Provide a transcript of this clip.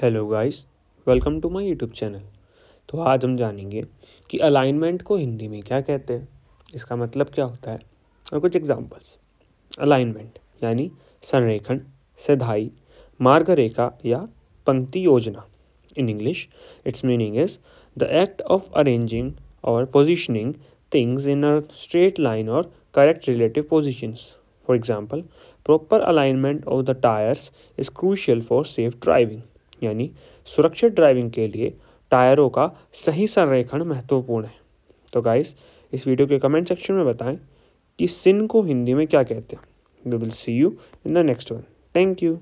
hello guys welcome to my YouTube channel तो आज हम जानेंगे कि अलाइनमेंट को हिंदी में क्या कहते हैं इसका मतलब क्या होता है और कुछ एग्जांपल्स अलाइनमेंट यानी संरेखण सिधाई मार्ग रेखा या पंक्ति योजना in English it's meaning is the act of arranging और positioning things in a straight line और correct relative positions for example proper alignment of the tyres is crucial for safe driving यानी सुरक्षित ड्राइविंग के लिए टायरों का सही संरेखण महत्वपूर्ण है तो गाइस इस वीडियो के कमेंट सेक्शन में बताएं कि सिन को हिंदी में क्या कहते हैं we will see you in the next one thank you